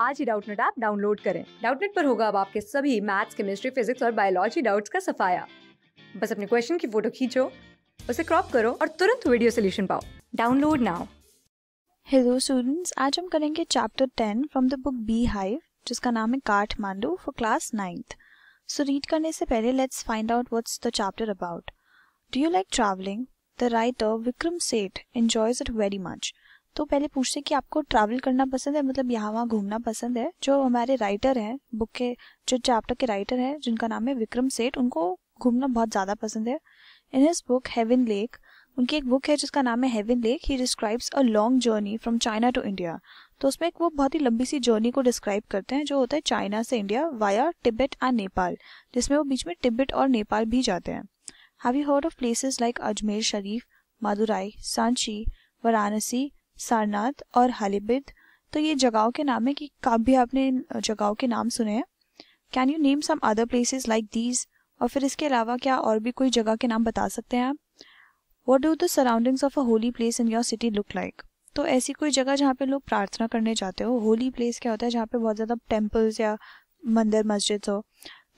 आज ही Doubtnut app download करें डाउटनेट पर होगा अब आपके सभी मैथ्स केमिस्ट्री फिजिक्स और बायोलॉजी डाउट्स का सफाया बस अपने क्वेश्चन की फोटो खींचो उसे क्रॉप करो और तुरंत वीडियो सोल्यूशन पाओ डाउनलोड नाउ हेलो स्टूडेंट्स आज हम करेंगे chapter ten from the book beehive जिसका नाम है Kathmandu for class ninth so read करने से पहले let's find out what's the chapter about do you like travelling the writer Vikram Seth enjoys it very much तो पहले पूछते कि आपको ट्रैवल करना पसंद है मतलब यहाँ वहाँ घूमना पसंद है जो हमारे राइटर हैं बुक के जो चैप्टर के राइटर हैं जिनका नाम है विक्रम सेठ उनको घूमना बहुत ज़्यादा पसंद है in his book Heaven Lake उनकी एक बुक है जिसका नाम है हेवन लेक ही describes a long journey from China to India तो उसमें एक वो बहुत ही लंबी सी जर्नी को डिस्क्राइब करते हैं जो होता है चाइना से India via Tibet and Nepal जिसमें वो बीच में टिबेट और नेपाल भी जाते हैं have you heard of places like Ajmer Sharif Madurai Sanchi Varanasi Sarnath और हालिबिद तो ये जगहों के नाम है कि कब भी आपने इन जगहों के नाम सुने हैं can you name some other places like these और फिर इसके अलावा क्या और भी कोई जगह के नाम बता सकते हैं आप what do the surroundings of a holy place in your city look like तो ऐसी कोई जगह जहाँ पे लोग प्रार्थना करने जाते हो होली प्लेस क्या होता है जहाँ पे बहुत ज़्यादा टेम्पल्स या मंदिर मस्जिद हो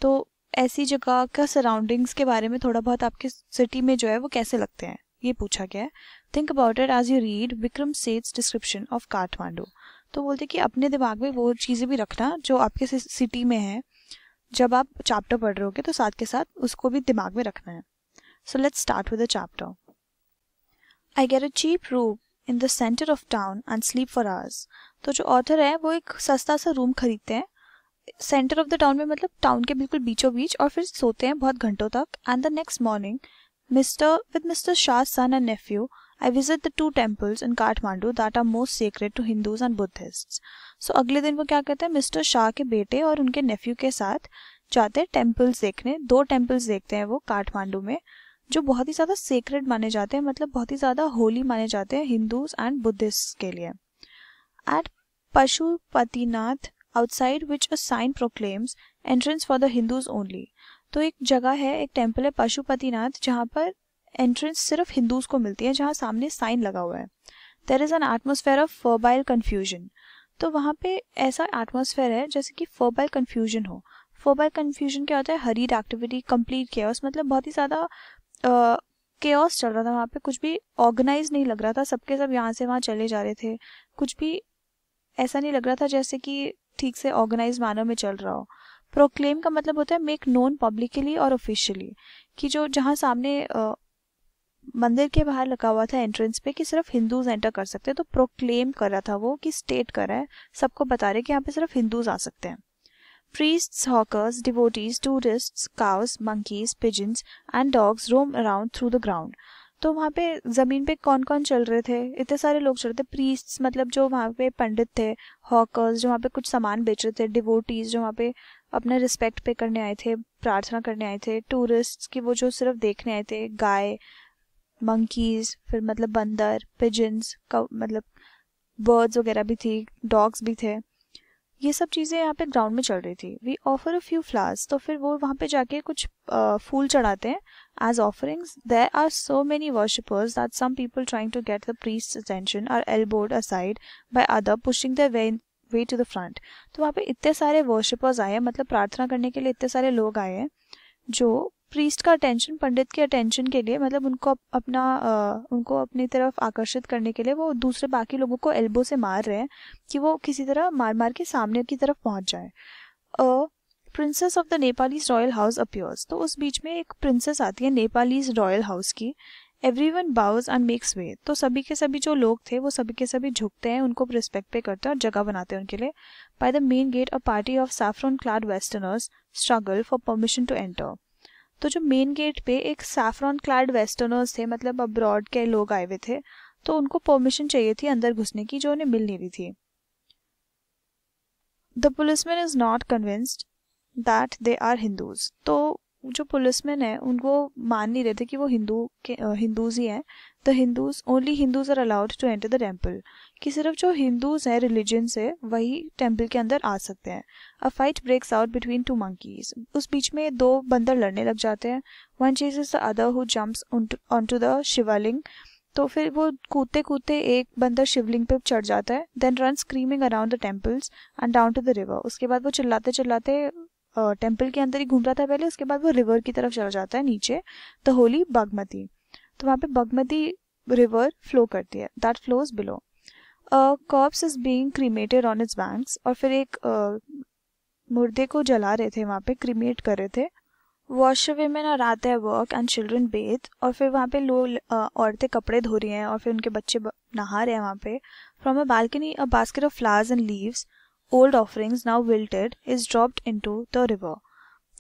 तो ऐसी जगह का सराउंडिंग्स के बारे में थोड़ा बहुत आपके सिटी में जो है वो कैसे लगते हैं ये पूछा गया है think about it as you read Vikram Seth's description of Kathmandu तो बोलते कि अपने दिमाग में वो चीज़ें भी रखना जो आपके सिटी में है जब आप चैप्टर पढ़ रहे होगे तो साथ के साथ उसको भी दिमाग में रखना है so let's start with the chapter I get a cheap room in the centre of town and sleep for hours तो जो ऑथर है वो एक सस्ता सा रूम खरीदते हैं सेंटर ऑफ द टाउन में मतलब टाउन के बिल्कुल बीचों बीच और फिर सोते हैं बहुत घंटों तक and the next morning Mr. with Mr. Shah's son and nephew, I visit the two temples in Kathmandu that are most sacred to Hindus and Buddhists. So अगले दिन वो क्या करते हैं मिस्टर शाह के बेटे और उनके नेफ्यू के साथ जाते हैं टेम्पल्स देखने दो टेम्पल्स देखते हैं वो काठमांडू में जो बहुत ही ज़्यादा सेक्रेड माने जाते हैं मतलब बहुत ही ज़्यादा होली माने जाते हैं हिंदूज एंड बुद्धिस्ट के लिए at Pashupatinath outside which a sign proclaims entrance for the Hindus only. तो एक जगह है एक टेम्पल है पशुपतिनाथ जहाँ पर एंट्रेंस सिर्फ हिंदूज को मिलती है जहाँ सामने साइन लगा हुआ है there is an atmosphere of febrile confusion तो वहाँ पे ऐसा एटमोसफेयर है जैसे कि फोबाइल कन्फ्यूजन हो फोबाइल कन्फ्यूजन क्या होता है हरीड एक्टिविटी कंप्लीट केयर्स मतलब बहुत ही ज़्यादा केयर्स चल रहा था वहाँ पे कुछ भी ऑर्गेनाइज नहीं लग रहा था सबके सब यहाँ से वहाँ चले जा रहे थे कुछ भी ऐसा नहीं लग रहा था जैसे कि ठीक से ऑर्गेनाइज मैनर में चल रहा हो प्रोक्लेम का मतलब होता है मेक नोन पब्लिकली और ऑफिशियली कि जो जहाँ सामने आ, मंदिर के बाहर लगा हुआ था एंट्रेंस पे कि सिर्फ हिंदूज एंटर कर सकते हैं तो प्रोक्लेम कर रहा था वो कि स्टेट कर रहा है सबको बता रहे कि यहाँ पे सिर्फ हिंदूज आ सकते हैं priests, hawkers, devotees, tourists, cows, monkeys, pigeons and dogs roam around through the ground. तो वहाँ पे ज़मीन पे कौन कौन चल रहे थे इतने सारे लोग चल रहे थे प्रीस्ट्स मतलब जो वहाँ पे पंडित थे हॉकर्स जो वहाँ पे कुछ सामान बेच रहे थे डिवोटीज जो वहाँ पे अपना रिस्पेक्ट पे करने आए थे प्रार्थना करने आए थे टूरिस्ट्स की वो जो सिर्फ देखने आए थे गाय मंकीज फिर मतलब बंदर पिजन्स मतलब बर्ड्स वगैरह भी थी डॉग्स भी थे ये सब चीज़ें यहाँ पे ग्राउंड में चल रही थी we offer a few flowers तो फिर वो वहाँ पे जाके कुछ फूल चढ़ाते हैं as offerings there are so many worshippers that some people trying to get the priest attention are elbowed aside by other pushing the way way to the front तो वहाँ पे इतने सारे वर्शिपर्स आए हैं मतलब प्रार्थना करने के लिए इतने सारे लोग आए हैं जो प्रीस्ट का अटेंशन पंडित के अटेंशन के लिए मतलब उनको अपना आ, उनको अपनी तरफ आकर्षित करने के लिए वो दूसरे बाकी लोगों को एल्बो से मार रहे हैं कि वो किसी तरह मार मार के सामने की तरफ पहुंच जाए princess of the Nepalese royal house appears तो उस बीच में एक प्रिंसेस आती है नेपालीज रॉयल हाउस की every one bows and makes way तो सभी के सभी जो लोग थे वो सभी के सभी झुकते हैं उनको रिस्पेक्ट पे करते हैं और जगह बनाते हैं उनके लिए by the main gate a party of saffron clad Westerners struggle for permission to enter तो जो मेन गेट पे एक सैफ्रॉन क्लाड वेस्टर्नर्स थे मतलब अब्रॉड के लोग आए हुए थे तो उनको परमिशन चाहिए थी अंदर घुसने की जो उन्हें मिल नहीं रही थी the policeman is not convinced that they are Hindus तो जो पुलिसमैन है उनको मान नहीं रहे थे कि वो हिंदू के हिंदूज ही हैं the Hindus only Hindus are allowed to enter the temple कि सिर्फ जो हिंदूज हैं रिलीजन से वही टेम्पल के अंदर आ सकते हैं a fight breaks out between two monkeys उस बीच में दो बंदर लड़ने लग जाते हैं one chase is the other who jumps on to the Shivalinga तो फिर वो कूदते कूदते एक बंदर शिवलिंग पे चढ़ जाता है then run screaming around the temples and down to the river उसके बाद वो चिल्लाते चिल्लाते टेम्पल के अंदर ही घूम रहा था पहले उसके बाद वो रिवर की तरफ चला जाता है नीचे द होली बागमती तो वहाँ पे बागमती रिवर फ्लो करती है that flows below corpse is being cremated on its banks और फिर एक uh, मुर्दे को जला रहे थे वहाँ पे क्रीमेट कर रहे थे वॉश वेमेन और आते हैं वर्क एंड चिल्ड्रन बेथ और फिर वहाँ पे लोग औरतें कपड़े धो रही हैं और फिर उनके बच्चे नहा रहे हैं वहाँ पे from a balcony a basket of flowers and leaves old offerings now wilted is dropped into the river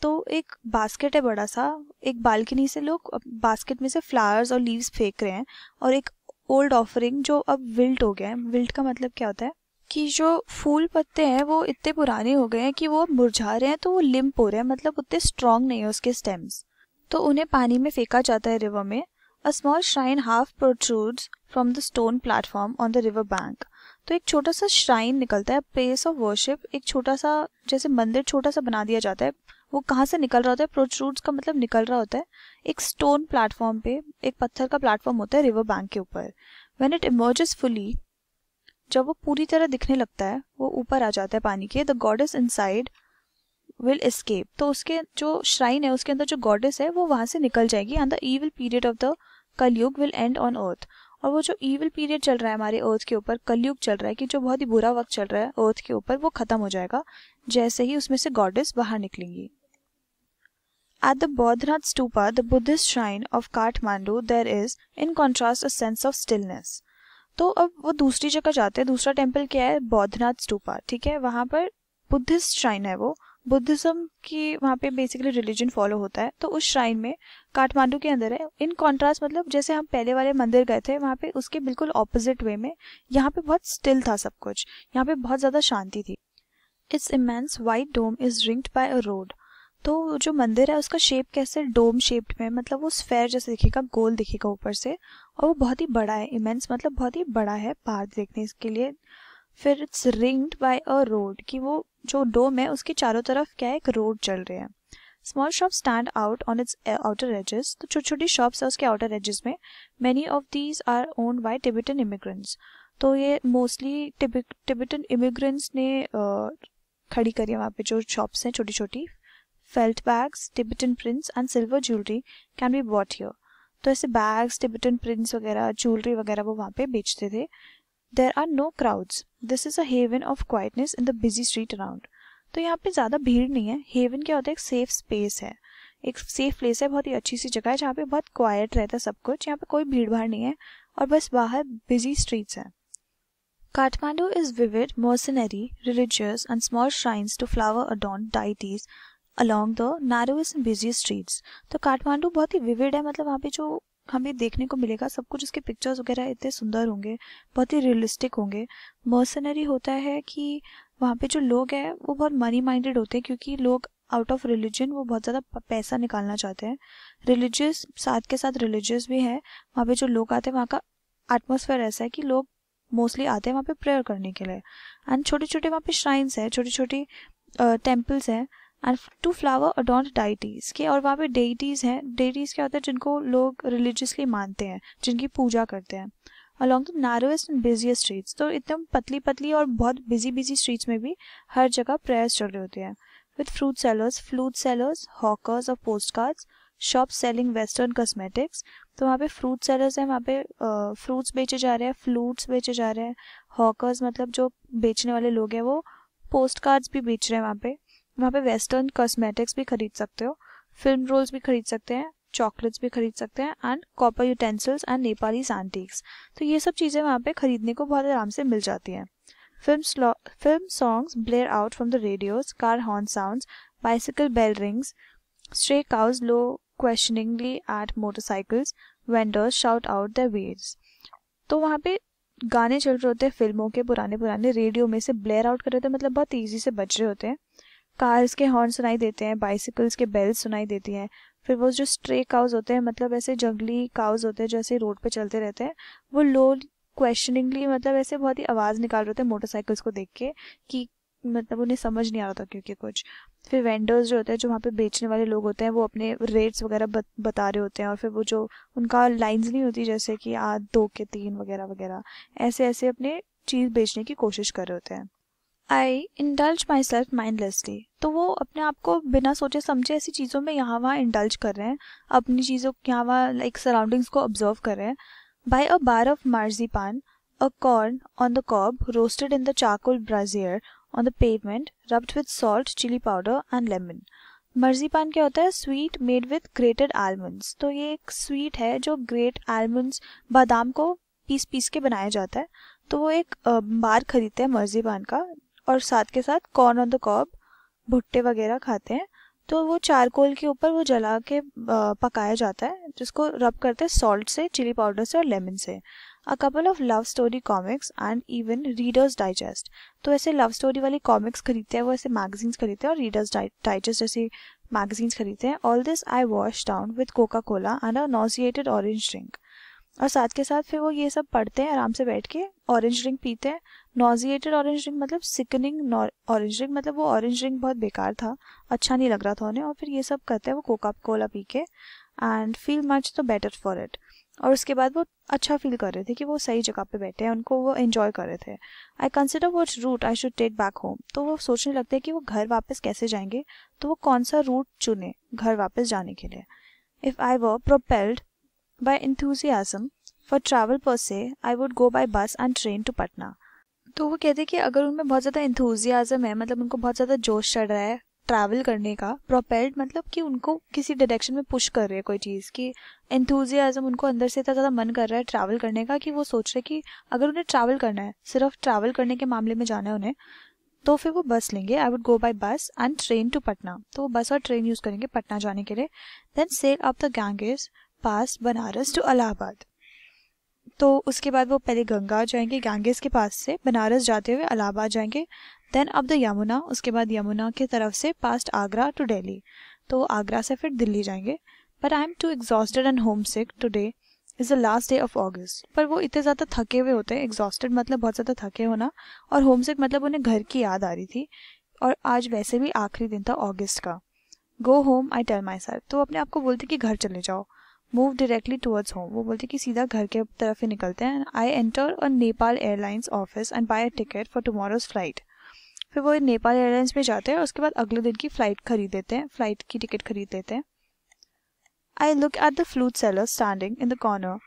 तो एक बास्केट है बड़ा सा एक बालकनी से लोग बास्केट में से फ्लावर्स और लीव्स फेंक रहे हैं और एक ओल्ड ऑफरिंग जो अब विल्ट हो गया है विल्ट का मतलब क्या होता है कि जो फूल पत्ते हैं वो इतने पुराने हो गए हैं कि वो अब मुरझा रहे हैं तो वो लिम्प हो रहे हैं मतलब उतने स्ट्रांग नहीं है उसके स्टेम्स तो उन्हें पानी में फेंका जाता है रिवर में a small shrine half protrudes from the stone platform on the river bank तो एक छोटा सा श्राइन निकलता है प्लेस ऑफ वर्शिप एक छोटा सा जैसे मंदिर छोटा सा बना दिया जाता है वो कहाँ से निकल रहा होता है प्रोट्रूड्स का मतलब निकल रहा होता है एक स्टोन प्लेटफॉर्म पे एक पत्थर का प्लेटफॉर्म होता है रिवर बैंक के ऊपर वेन इट इमर्जेस फुली जब वो पूरी तरह दिखने लगता है वो ऊपर आ जाता है पानी के the goddess side will escape तो उसके जो श्राइन है उसके अंदर जो गॉडेस है वो वहां से निकल जाएगी and the evil period of the Kaliyuga will end on earth और वो जो ईवल पीरियड चल रहा है हमारे अर्थ के ऊपर कलयुग चल रहा है कि जो बहुत ही बुरा वक्त चल रहा है अर्थ के ऊपर वो खत्म हो जाएगा जैसे ही उसमें से गॉडेस बाहर निकलेंगी at the Boudhanath stupa the Buddhist shrine of Kathmandu there is in contrast a sense of stillness. तो अब वो दूसरी जगह जाते हैं दूसरा टेम्पल क्या है बौद्धनाथ स्टूपा ठीक है वहां पर बुद्धिस्ट श्राइन है वो बुद्धिज़्म की वहाँ पे बेसिकली रिलीजन फॉलो होता है तो उस श्राइन में काठमांडू के अंदर है इन कॉन्ट्रास्ट मतलब जैसे हम पहले वाले मंदिर गए थे वहाँ पे उसके बिल्कुल ऑपोजिट वे में यहाँ पे बहुत स्टिल था सब कुछ यहाँ पे बहुत ज़्यादा शांति थी its immense white dome is ringed by a road तो जो मंदिर है उसका शेप कैसे डोम शेप्ड में मतलब वो स्फेयर जैसे दिखेगा गोल दिखेगा ऊपर से और वो बहुत ही बड़ा है इमेंस मतलब बहुत ही बड़ा है पार्क देखने के लिए फिर it's ringed by a road कि वो जो डोम है उसके चारों तरफ क्या है एक रोड चल रही है small shops stand out on its outer edges तो छोटी छोटी शॉप्स है उसके आउटर एजेस में many of these are owned by Tibetan immigrants तो ये मोस्टली टिबिटन इमिग्रेंट्स ने uh, खड़ी करी है वहाँ पे जो शॉप्स हैं छोटी छोटी felt bags Tibetan prints and silver jewellery can be bought here तो ऐसे बैग्स टिबिटन प्रिंट्स वगैरह ज्वेलरी वगैरह वो वहाँ पे बेचते थे there are no crowds this is a haven of quietness in the busy street around तो यहाँ पे ज़्यादा भीड़ नहीं है हेवन क्या होता है एक सेफ स्पेस है एक सेफ प्लेस है बहुत ही अच्छी सी जगह है जहाँ पे बहुत क्वाइट रहता है सब कुछ यहाँ पे कोई भीड़ भाड़ नहीं है और बस बाहर बिजी स्ट्रीट्स हैं Kathmandu is vivid mercenary, religious and small shrines to flower adorned deities along the narrowest and busy streets तो काठमांडू बहुत ही विविड है मतलब वहाँ पे जो हमें देखने को मिलेगा सब कुछ उसके पिक्चर्स वगैरह इतने सुंदर होंगे बहुत ही रियलिस्टिक होंगे मर्सनरी होता है कि वहाँ पे जो लोग हैं वो बहुत मनी माइंडेड होते हैं क्योंकि लोग आउट ऑफ रिलीजन वो बहुत ज़्यादा पैसा निकालना चाहते हैं रिलीजियस साथ के साथ रिलीजियस भी है वहाँ पे जो लोग आते हैं वहाँ का एटमोसफेयर ऐसा है कि लोग मोस्टली आते हैं वहाँ पे प्रेयर करने के लिए एंड छोटे छोटे वहाँ पे श्राइन्स हैं छोटी छोटी टेम्पल्स हैं and to flower adorned deities के और वहाँ पे डेइटीज़ हैं डेइटीज़ क्या होते हैं जिनको लोग रिलीजियसली मानते हैं जिनकी पूजा करते हैं along the narrowest and busiest streets तो एकदम पतली पतली और बहुत बिजी बिजी स्ट्रीट्स में भी हर जगह प्रेयर्स चल रहे होते हैं with fruit sellers flute sellers hawkers और post cards shop selling western cosmetics तो वहाँ पे फ्रूट सेलर्स हैं वहाँ पे फ्रूट्स बेचे जा रहे हैं फ्लूट्स बेचे जा रहे हैं हॉकर्स मतलब जो बेचने वाले लोग हैं वो पोस्ट कार्ड्स भी बेच रहे हैं वहाँ पे वहाँ पे वेस्टर्न कॉस्मेटिक्स भी खरीद सकते हो फिल्म रोल्स भी खरीद सकते हैं चॉकलेट्स भी खरीद सकते हैं and copper utensils and Nepali antiques तो ये सब चीज़ें वहाँ पे खरीदने को बहुत आराम से मिल जाती हैं film film songs blare out from the radios car horn sound bicycle bell rings stray cows low questioningly at motorcycles vendors shout out the wares तो वहाँ पे गाने चल रहे होते हैं फिल्मों के पुराने पुराने रेडियो में से ब्लेयर आउट कर रहे होते हैं मतलब बहुत ईजी से बज रहे होते हैं कार्स के हॉर्न सुनाई देते हैं बाइसिकल्स के बेल्स सुनाई देती हैं फिर वो जो स्ट्रे काउज होते हैं मतलब ऐसे जंगली काउज होते हैं जो ऐसे रोड पे चलते रहते हैं वो लोग क्वेश्चनिंगली मतलब ऐसे बहुत ही आवाज़ निकाल रहे होते हैं मोटरसाइकिल्स को देख के कि मतलब उन्हें समझ नहीं आ रहा था क्योंकि कुछ फिर वेंडर्स जो होते हैं जो वहाँ पे बेचने वाले लोग होते हैं वो अपने रेट्स वगैरह बता रहे होते हैं और फिर वो जो उनका लाइंस नहीं होती जैसे कि आ दो के तीन वगैरह वगैरह ऐसे ऐसे अपने चीज़ बेचने की कोशिश कर रहे होते हैं I indulge myself mindlessly तो वो अपने आप को बिना सोचे समझे ऐसी चीज़ों में यहाँ वहाँ इंडल्ज कर रहे हैं अपनी चीज़ों यहाँ वहाँ लाइक सराउंडिंग्स को ऑब्जर्व कर रहे हैं by a bar of marzipan a corn on the cob roasted in the charcoal brazier on the pavement rubbed with salt chilli powder and lemon marzipan क्या होता है sweet made with grated almonds तो ये एक sweet है जो great almonds बादाम को पीस पीस के बनाया जाता है तो वो एक बार खरीदते हैं मर्जी पान का और साथ के साथ कॉर्न ऑन द कॉब भुट्टे वगैरह खाते हैं तो वो चारकोल के ऊपर वो जला के पकाया जाता है जिसको रब करते हैं सॉल्ट से चिली पाउडर से और लेमन से a couple of love story comics and even Reader's Digest तो ऐसे लव स्टोरी वाली कॉमिक्स खरीदते हैं वो ऐसे मैगजीन्स खरीदते हैं और रीडर्स डाइजेस्ट जैसी मैगजीन्स खरीदते हैं all this I wash down with Coca Cola and a nauseated orange drink और साथ के साथ फिर वो ये सब पढ़ते हैं आराम से बैठ के ऑरेंज ड्रिंक पीते हैं नॉजिएटेड ऑरेंज रिंग मतलब सिकनिंग ऑरेंज रिंग मतलब वो ऑरेंज रिंग बहुत बेकार था अच्छा नहीं लग रहा था उन्हें और फिर ये सब करते हैं वो कोका कोला पी के and feel much the better for it और उसके बाद वो अच्छा फील कर रहे थे कि वो सही जगह पे बैठे हैं उनको वो एंजॉय कर रहे थे I consider what route I should take back home तो वो सोचने लगते हैं कि वो घर वापस कैसे जाएंगे तो वो कौन सा रूट चुने घर वापस जाने के लिए if I were propelled by enthusiasm for travel per se I would go by bus and train to Patna तो वो कहते हैं कि अगर उनमें बहुत ज़्यादा इंथुजियाजम है मतलब उनको बहुत ज़्यादा जोश चढ़ रहा है ट्रैवल करने का प्रोपेल्ड मतलब कि उनको किसी डायरेक्शन में पुश कर रहे हैं कोई चीज़ की एंथुजियाज़म उनको अंदर से इतना ज़्यादा मन कर रहा है ट्रैवल करने का कि वो सोच रहे कि अगर उन्हें ट्रैवल करना है सिर्फ ट्रैवल करने के मामले में जाना है उन्हें तो फिर वो बस लेंगे I would go by bus and train to Patna तो वो बस और ट्रेन यूज़ करेंगे पटना जाने के लिए then sail of the Ganges past Banaras to Allahabad तो उसके बाद वो पहले गंगा जाएंगे गैंगेस के पास से बनारस जाते हुए अलाहाबाद जाएंगे देन अब द यमुना उसके बाद यमुना के तरफ से पास्ट आगरा टू डेली तो आगरा से फिर दिल्ली जाएंगे but I am too exhausted and homesick today is the last day of August पर वो इतने ज़्यादा थके हुए होते हैं एग्जॉस्टेड मतलब बहुत ज़्यादा थके होना और होम सिक मतलब उन्हें घर की याद आ रही थी और आज वैसे भी आखिरी दिन था ऑगस्ट का go home I tell myself तो अपने आप को बोलते कि घर चले जाओ मूव डायरेक्टली टूवर्ड्स होम वो बोलते हैं कि सीधा घर के तरफ ही निकलते हैं I enter a Nepal Airlines office and buy a ticket for tomorrow's flight फिर वो नेपाल एयरलाइंस में जाते हैं उसके बाद अगले दिन की फ़्लाइट खरीद देते हैं फ़्लाइट की टिकट खरीद लेते हैं I look at the flute seller standing in the corner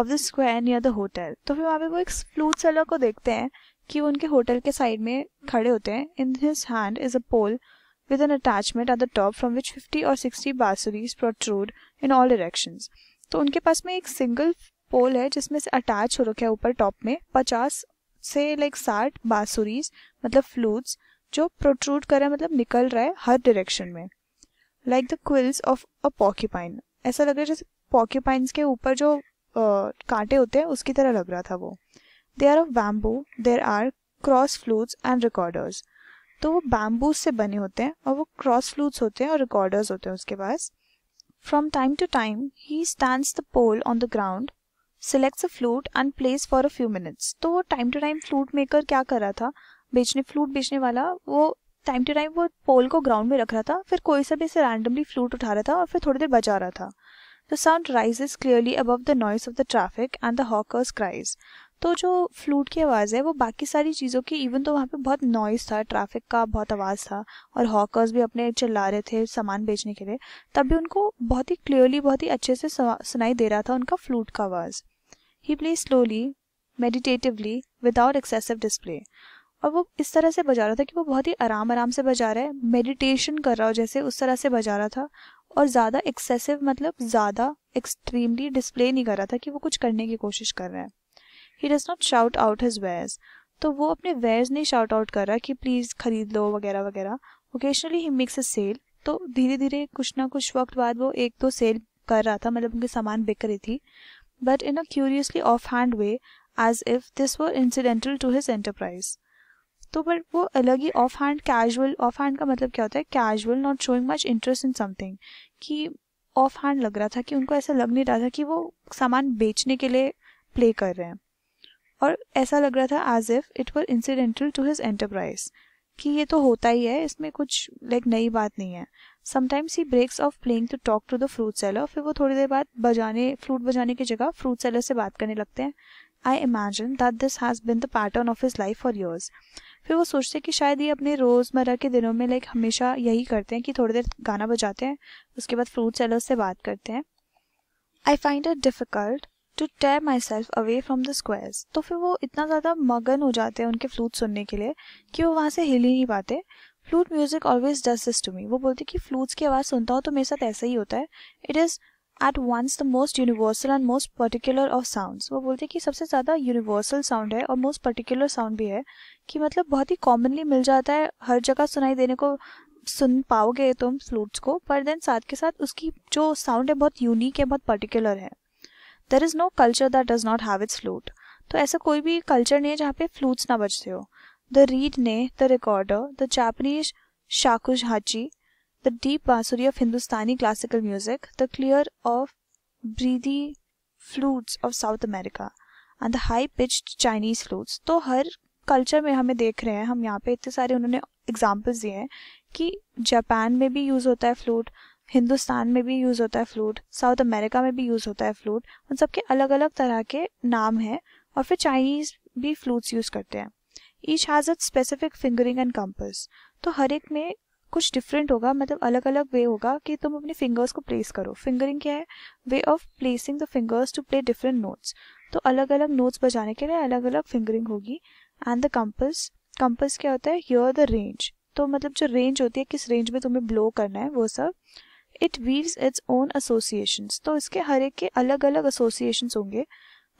of the square near the hotel तो फिर वहाँ पे वो एक फ्लूट सेलर को देखते हैं कि वो उनके होटल के साइड में खड़े होते हैं in his hand is a pole with an attachment at the top from which 50 or 60 बांसुरीज protrude in all directions. तो उनके पास में एक सिंगल पोल है जिसमें से अटैच हो रखे है ऊपर टॉप में 50 से लाइक 60 बांसुरीज मतलब फ्लूट्स जो प्रोट्रूड कर रहा है मतलब निकल रहा है हर डायरेक्शन में like the quills of a porcupine ऐसा लग रहा है जैसे पॉक्यूपाइंस के ऊपर जो uh, कांटे होते हैं उसकी तरह लग रहा था वो they are of bamboo there are cross flutes and recorders तो वो बैम्बूज से बने होते हैं और वो क्रॉस फ्लूट्स होते हैं और रिकॉर्डर्स होते हैं उसके पास from time to time he stand the pole on the ground selects a flute and plays for a few minutes तो वो time to time flute maker क्या कर रहा था बेचने फ्लूट बेचने वाला वो टाइम टू टाइम वो पोल को ग्राउंड में रख रहा था फिर कोई सा भी इसे रैंडमली फ्लूट उठा रहा था और फिर थोड़ी देर बजा रहा था the sound rises clearly above the noise of the traffic and the hawkers cries तो जो फ्लूट की आवाज़ है वो बाकी सारी चीज़ों की इवन तो वहाँ पे बहुत नॉइज़ था ट्रैफिक का बहुत आवाज़ था और हॉकर्स भी अपने चिल्ला रहे थे सामान बेचने के लिए तब भी उनको बहुत ही क्लियरली बहुत ही अच्छे से सुनाई दे रहा था उनका फ्लूट का आवाज़ he play slowly meditatively without excessive display और वो इस तरह से बजा रहा था कि वो बहुत ही आराम आराम से बजा रहा है मेडिटेशन कर रहा हो जैसे उस तरह से बजा रहा था और ज़्यादा एक्सेसिव मतलब ज़्यादा एक्सट्रीमली डिस्प्ले नहीं कर रहा था कि वो कुछ करने की कोशिश कर रहा है he does not shout out his wares तो वो अपने वेयर्स नहीं शाउट आउट कर रहा कि प्लीज़ ख़रीद लो वगैरह वगैरह occasionally he makes a sale तो धीरे धीरे कुछ ना कुछ वक्त बाद वो एक दो सेल कर रहा था मतलब उनके सामान बिक रही थी but in a curiously offhand way as if this were incidental to his enterprise तो बट वो अलग ही offhand casual offhand का मतलब क्या होता है casual not showing much interest in something कि ऑफ हैंड लग रहा था कि उनको ऐसा लग नहीं रहा था कि वो सामान बेचने के लिए प्ले कर रहे हैं और ऐसा लग रहा था as if it were incidental to his enterprise कि ये तो होता ही है इसमें कुछ लाइक नई बात नहीं है sometimes he breaks off playing to talk to the fruit seller फिर वो थोड़ी देर बाद बजाने फ्लूट बजाने की जगह फ्रूट सेलर से बात करने लगते हैं I imagine that this has been the pattern of his life for years फिर वो सोचते हैं कि शायद ये अपने रोज़मर्रा के दिनों में लाइक हमेशा यही करते हैं कि थोड़ी देर गाना बजाते हैं उसके बाद फ्रूट सेलर से बात करते हैं I find it difficult to tear myself away from the squares तो फिर वो इतना ज़्यादा मगन हो जाते हैं उनके फ्लूट सुनने के लिए कि वो वहाँ से हिल ही नहीं पाते flute music always does this to me वो बोलती कि फ्लूट्स की आवाज़ सुनता हूँ तो मेरे साथ ऐसा ही होता है it is at once the most universal and most particular of sound वो बोलते हैं कि सबसे ज़्यादा यूनिवर्सल साउंड है और मोस्ट पर्टिकुलर साउंड भी है कि मतलब बहुत ही कॉमनली मिल जाता है हर जगह सुनाई देने को सुन पाओगे तुम फ्लूट्स को पर देन साथ के साथ उसकी जो साउंड है बहुत यूनिक है बहुत पर्टिकुलर है there is no culture that does not have its flute तो ऐसा कोई भी कल्चर नहीं है जहाँ पे फ्लूट्स ना बजते हो the reed ney the recorder the Japanese shakuhachi the deep bansuri of Hindustani classical music the clear or breathy flutes of South America and the high pitched Chinese flutes तो हर कल्चर में हमें देख रहे हैं हम यहाँ पे इतने सारे उन्होंने एग्जाम्पल्स दिए हैं कि जापान में भी यूज़ होता है फ्लूट हिंदुस्तान में भी यूज़ होता है फ्लूट साउथ अमेरिका में भी यूज़ होता है फ्लूट उन सबके अलग अलग तरह के नाम हैं और फिर चाइनीज़ भी फ्लूट्स यूज़ करते हैं each has a specific fingering and compass तो हर एक में कुछ डिफरेंट होगा मतलब अलग अलग वे होगा कि तुम अपने फिंगर्स को प्लेस करो फिंगरिंग क्या है way of placing the fingers to play different notes तो अलग अलग नोट्स बजाने के लिए अलग अलग फिंगरिंग होगी एंड द कंपस कंपस क्या होता है हियर द रेंज तो मतलब जो रेंज होती है किस रेंज में तुम्हें ब्लो करना है वो सब it weaves its own associations तो इसके हर एक के अलग अलग एसोसिएशंस होंगे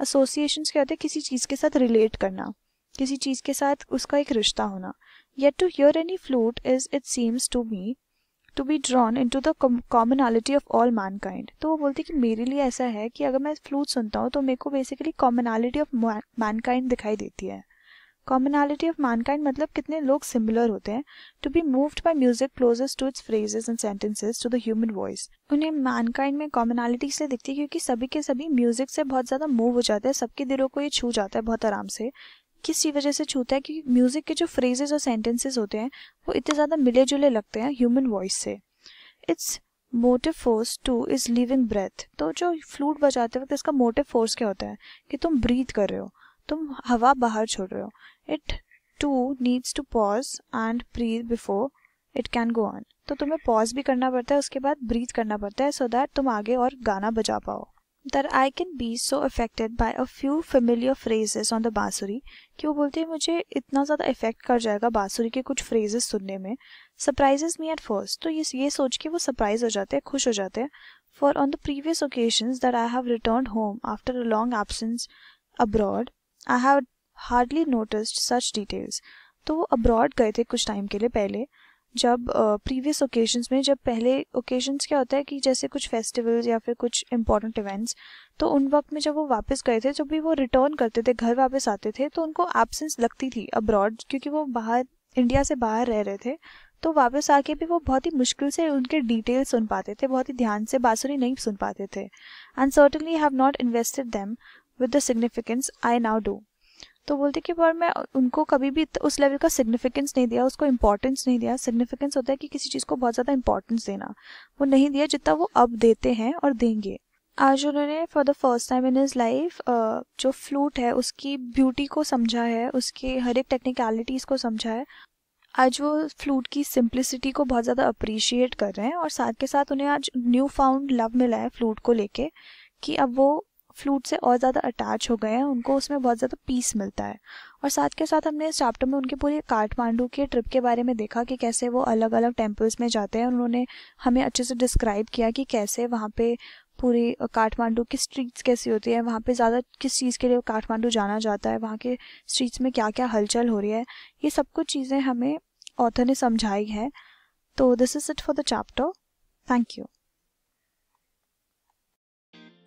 एसोसिएशंस क्या होते हैं किसी चीज़ के साथ रिलेट करना किसी चीज़ के साथ उसका एक रिश्ता होना yet to hear any flute is it seems to me to be drawn into the commonality of all mankind तो वो बोलती कि मेरे लिए ऐसा है कि अगर मैं फ्लूट सुनता हूँ तो मेरे को basically commonality of mankind दिखाई देती है कॉमनैलिटी ऑफ मैनकाइंड मतलब कितने लोग सिमिलर होते हैं to be moved by music closest to its phrases and sentences to the human voice उन्हें मैनकाइंड में कॉमनैलिटी इसलिए दिखती है क्योंकि सभी के सभी म्यूजिक से बहुत ज़्यादा मूव हो जाते हैं सबके दिलों को ये छू जाता है बहुत आराम से किस वजह से छूता है क्योंकि म्यूजिक के जो फ्रेजेस और सेंटेंसेस होते हैं वो इतने ज़्यादा मिले जुले लगते हैं ह्यूमन वॉइस से its motive force too is living breath तो जो फ्लूट बजाते वक्त इसका मोटिव फोर्स क्या होता है कि तुम ब्रीथ कर रहे हो तुम हवा बाहर छोड़ रहे हो it too needs to pause and breathe before it can go on तो तुम्हें पॉज भी करना पड़ता है उसके बाद ब्रीथ करना पड़ता है सो so दैट तुम आगे और गाना बजा पाओ दर I can be so affected by a few familiar phrases on the bansuri कि वो बोलती है मुझे इतना ज़्यादा इफेक्ट कर जाएगा बाँसुरी के कुछ फ्रेजेस सुनने में सरप्राइजेज मी एट फर्स्ट तो ये ये सोच के वो सरप्राइज हो जाते हैं खुश हो जाते हैं for on the previous occasions that I have returned home after a long absence abroad I have hardly noticed such details तो वो अब्रॉड गए थे कुछ टाइम के लिए पहले जब प्रीवियस uh, ओकेजन्स में जब पहले ओकेजन्स क्या होता है कि जैसे कुछ फेस्टिवल्स या फिर कुछ इंपॉर्टेंट इवेंट्स तो उन वक्त में जब वो वापस गए थे जब भी वो रिटर्न करते थे घर वापस आते थे तो उनको एबसेंस लगती थी अब्रॉड क्योंकि वो बाहर इंडिया से बाहर रह रहे थे तो वापस आके भी वो बहुत ही मुश्किल से उनके डिटेल सुन पाते थे बहुत ही ध्यान से बासुरी नहीं सुन पाते थे and certainly have not invested them with the significance I now do तो बोलते कि पर मैं उनको कभी भी तो उस लेवल का सिग्निफिकेंस नहीं दिया उसको इम्पोर्टेंस नहीं दिया सिग्निफिकेंस होता है कि किसी चीज़ को बहुत ज़्यादा इंपॉर्टेंस देना वो नहीं दिया जितना वो अब देते हैं और देंगे आज उन्होंने for the first time in his life जो फ्लूट है उसकी ब्यूटी को समझा है उसकी हर एक टेक्निकलिटीज़ को समझा है आज वो फ्लूट की सिंप्लिसिटी को बहुत ज़्यादा अप्रिशिएट कर रहे हैं और साथ के साथ उन्हें आज न्यू फाउंड लव मिला है फ्लूट को लेके कि अब वो फ्लूट से और ज़्यादा अटैच हो गए हैं उनको उसमें बहुत ज़्यादा पीस मिलता है और साथ के साथ हमने इस चैप्टर में उनके पूरे काठमांडू के ट्रिप के बारे में देखा कि कैसे वो अलग अलग टेम्पल्स में जाते हैं उन्होंने हमें अच्छे से डिस्क्राइब किया कि कैसे वहाँ पे पूरी काठमांडू की स्ट्रीट्स कैसी होती है वहाँ पे ज़्यादा किस चीज़ के लिए काठमांडू जाना जाता है वहाँ के स्ट्रीट्स में क्या क्या हलचल हो रही है ये सब कुछ चीज़ें हमें ऑथर ने समझाई है तो this is it for the chapter thank you